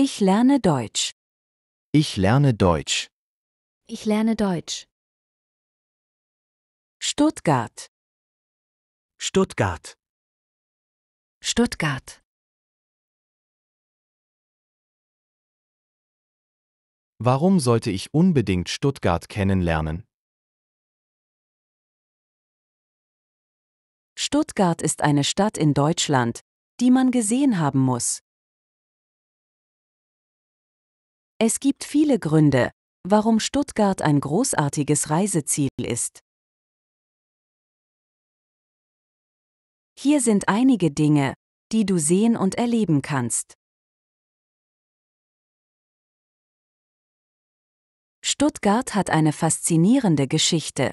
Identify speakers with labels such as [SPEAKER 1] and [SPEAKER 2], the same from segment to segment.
[SPEAKER 1] Ich lerne Deutsch. Ich lerne Deutsch. Ich lerne Deutsch. Stuttgart. Stuttgart. Stuttgart. Warum
[SPEAKER 2] sollte ich unbedingt Stuttgart kennenlernen? Stuttgart ist eine Stadt in Deutschland, die man gesehen haben muss. Es gibt viele Gründe, warum Stuttgart ein großartiges Reiseziel ist. Hier sind einige Dinge, die du sehen
[SPEAKER 1] und erleben kannst.
[SPEAKER 2] Stuttgart hat eine faszinierende Geschichte.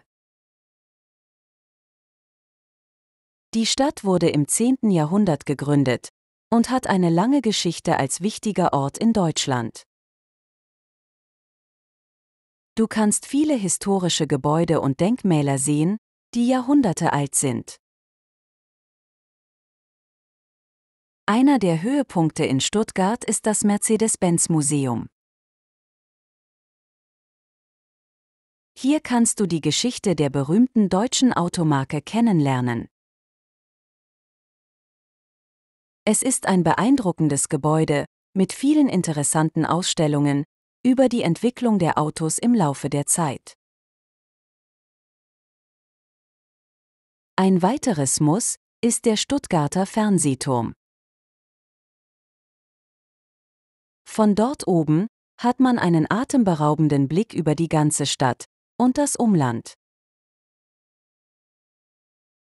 [SPEAKER 2] Die Stadt wurde im 10. Jahrhundert gegründet und hat eine lange Geschichte als wichtiger Ort in Deutschland. Du kannst viele historische Gebäude und Denkmäler sehen, die Jahrhunderte alt sind. Einer der Höhepunkte in Stuttgart ist das Mercedes-Benz-Museum. Hier kannst du die Geschichte der berühmten deutschen Automarke kennenlernen. Es ist ein beeindruckendes Gebäude mit vielen interessanten Ausstellungen, über die Entwicklung der Autos im Laufe der Zeit. Ein weiteres Muss ist der Stuttgarter Fernsehturm. Von dort oben hat man einen atemberaubenden Blick über die ganze Stadt und das Umland.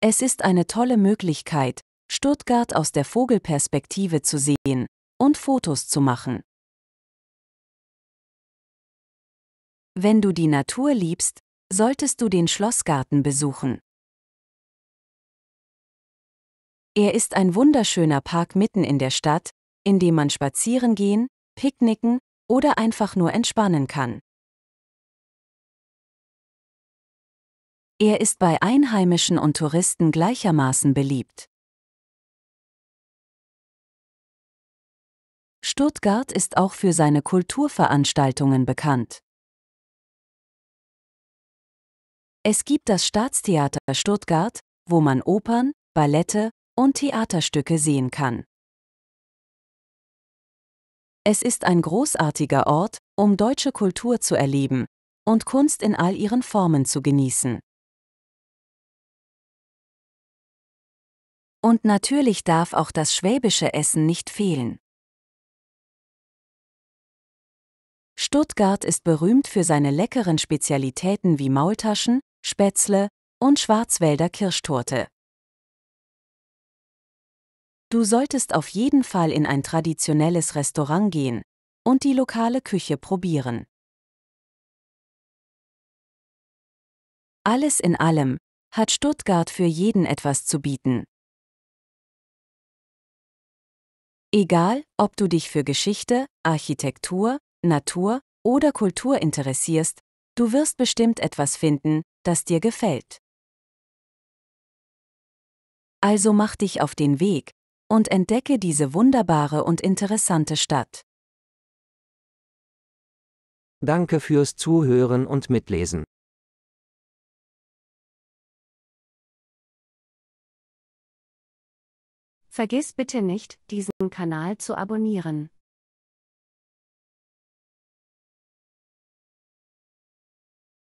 [SPEAKER 2] Es ist eine tolle Möglichkeit, Stuttgart aus der Vogelperspektive zu sehen und Fotos zu machen. Wenn du die Natur liebst, solltest du den Schlossgarten besuchen. Er ist ein wunderschöner Park mitten in der Stadt, in dem man spazieren gehen, picknicken oder einfach nur entspannen kann. Er ist bei
[SPEAKER 1] Einheimischen
[SPEAKER 2] und Touristen gleichermaßen beliebt. Stuttgart ist auch für seine Kulturveranstaltungen bekannt. Es gibt das Staatstheater Stuttgart, wo man Opern, Ballette und Theaterstücke sehen kann. Es ist ein großartiger Ort, um deutsche Kultur zu erleben und Kunst in all ihren Formen zu genießen. Und natürlich darf auch das schwäbische Essen nicht fehlen. Stuttgart ist berühmt für seine leckeren Spezialitäten wie Maultaschen, Spätzle und Schwarzwälder Kirschtorte. Du solltest auf jeden Fall in ein traditionelles Restaurant gehen und die lokale Küche probieren. Alles in allem hat Stuttgart für jeden etwas zu bieten. Egal, ob du dich für Geschichte, Architektur, Natur oder Kultur interessierst, du wirst bestimmt etwas finden, das dir gefällt. Also mach dich auf den Weg und entdecke diese wunderbare und interessante Stadt.
[SPEAKER 1] Danke fürs Zuhören und Mitlesen. Vergiss bitte nicht, diesen Kanal zu abonnieren.